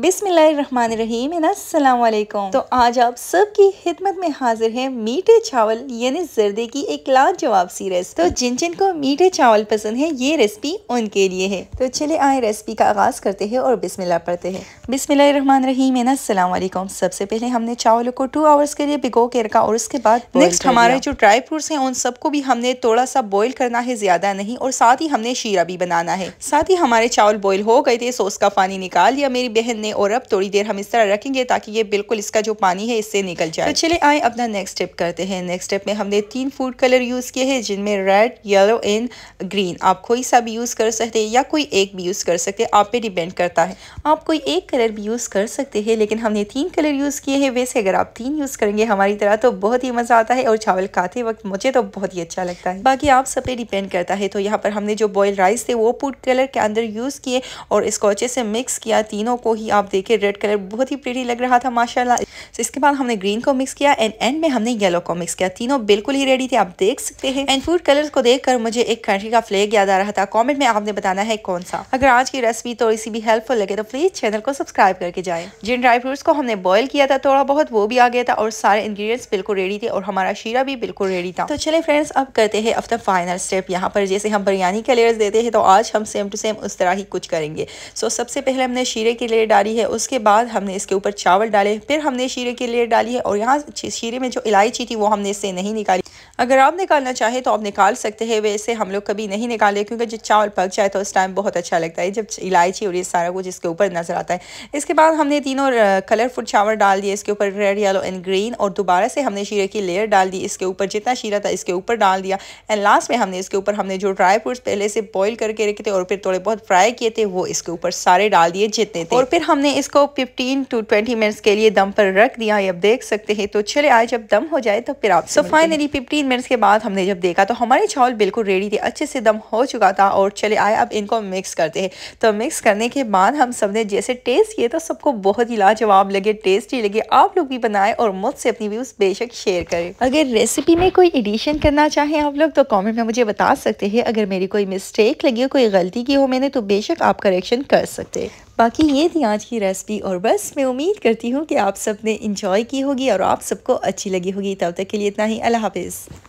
बिस्मिल्लाहिर्रहमानिर्रहीम अस्सलामुअलैकुम तो आज आप सबकी खिदमत में हाजिर है मीठे चावल यानी जर्दे की एक लाजवाब सी रेसिपी तो जिन जिन को मीठे चावल पसंद है ये रेसिपी उनके लिए है तो चले आए रेसिपी का आगाज़ करते हैं और बिस्मिल्लाह पढ़ते हैं बिस्मिल्लाहिर्रहमानिर्रहीम अस्सलामुअलैकुम सबसे पहले हमने चावलों को टू आवर्स के लिए भिगो के रखा और उसके बाद नेक्स्ट हमारे जो ड्राई फ्रूट्स हैं उन सबको भी हमने थोड़ा सा बॉयल करना है ज़्यादा नहीं और साथ ही हमने शीरा भी बनाना है साथ ही हमारे चावल बॉयल हो गए थे सोस का पानी निकाल लिया मेरी बहन ने हमने और अब थोड़ी देर हम इस तरह रखेंगे ताकि ये बिल्कुल इसका जो पानी है इससे निकल जाए तो चले आए अपना नेक्स्ट स्टेप करते हैं नेक्स्ट स्टेप में हमने तीन फूड कलर यूज़ किए हैं जिनमें रेड येलो एंड ग्रीन आप कोई सा भी यूज़ कर सकते हैं या कोई एक भी यूज़ कर सकते हैं आप पे डिपेंड करता है आप कोई एक कलर भी यूज़ कर सकते हैं लेकिन हमने तीन कलर यूज़ किए हैं वैसे अगर आप तीन यूज़ करेंगे हमारी तरह तो बहुत ही मज़ा आता है और चावल खाते वक्त मुझे तो बहुत ही अच्छा लगता है बाकी आप सब पे डिपेंड करता है तो यहाँ पर हमने जो बॉयल राइस थे वो फूड कलर के अंदर यूज़ किए और इसको अच्छे से मिक्स किया तीनों को ही कि आप देखिए रेड कलर बहुत ही प्रीटी लग रहा था माशाल्लाह सो इसके बाद हमने ग्रीन को मिक्स किया एंड एंड में हमने येलो को मिक्स किया तीनों बिल्कुल ही रेडी थे आप देख सकते हैं एंड फूड कलर्स को देखकर मुझे एक कंट्री का फ्लेग याद आ रहा था कॉमेंट में आपने बताना है कौन सा अगर आज की रेसिपी थोड़ी सी भी हेल्पफुल लगे तो प्लीज चैनल को सब्सक्राइब करके जाए जिन ड्राई फ्रूट्स को हमने बॉयल किया था थोड़ा बहुत वो भी आ गया था और सारे इंग्रीडियंट्स बिल्कुल रेडी थे और हमारा शीरा भी बिल्कुल रेडी था तो चले फ्रेंड्स अब करते हैं आफ्टर फाइनल स्टेप यहाँ पर जैसे हम बिरयानी के लेयर्स देते हैं तो आज हम सेम टू सेम उस तरह ही कुछ करेंगे सो so, सबसे पहले हमने शीरे के लिए जारी है उसके बाद हमने इसके ऊपर चावल डाले फिर हमने शीरे के लिए डाली है और यहाँ शीरे में जो इलायची थी वो हमने इससे नहीं निकाली अगर आप निकालना चाहें तो आप निकाल सकते हैं वैसे हम लोग कभी नहीं निकाले क्योंकि जब चावल पक जाए तो उस टाइम बहुत अच्छा लगता है जब इलायची और ये सारा कुछ इसके ऊपर नज़र आता है इसके बाद हमने तीनों कलरफुल चावल डाल दिए इसके ऊपर रेड येलो एंड ग्रीन और दोबारा से हमने शीरे की लेयर डाल दी इसके ऊपर जितना शीरा था इसके ऊपर डाल दिया एंड लास्ट में हमने इसके ऊपर हमने जो ड्राई फ्रूट्स पहले से बॉयल करके रखे थे और फिर थोड़े बहुत फ्राई किए थे वो इसके ऊपर सारे डाल दिए जितने थे और फिर हमने इसको 15 टू 20 मिनट्स के लिए दम पर रख दिया है अब देख सकते हैं तो चले आज जब दम हो जाए तो फिर आप सो फाइनली फिफ्टीन मिनट्स के बाद हमने जब देखा तो हमारे चावल बिल्कुल रेडी थे अच्छे से दम हो चुका था और चले आए अब इनको मिक्स करते हैं तो मिक्स करने के बाद हम सब ने जैसे टेस्ट किए तो सबको बहुत ही लाजवाब लगे टेस्ट लगे आप लोग भी बनाए और मुझसे अपनी व्यूज़ बेशक शेयर करें अगर रेसिपी में कोई एडिशन करना चाहें आप लोग तो कॉमेंट में मुझे बता सकते हैं अगर मेरी कोई मिस्टेक लगी हो कोई गलती की हो मैंने तो बेशक आप करेक्शन कर सकते हैं बाकी ये थी आज की रेसिपी और बस मैं उम्मीद करती हूँ कि आप सब ने इंजॉय की होगी और आप सबको अच्छी लगी होगी तब तक के लिए इतना ही अल्लाह हाफिज़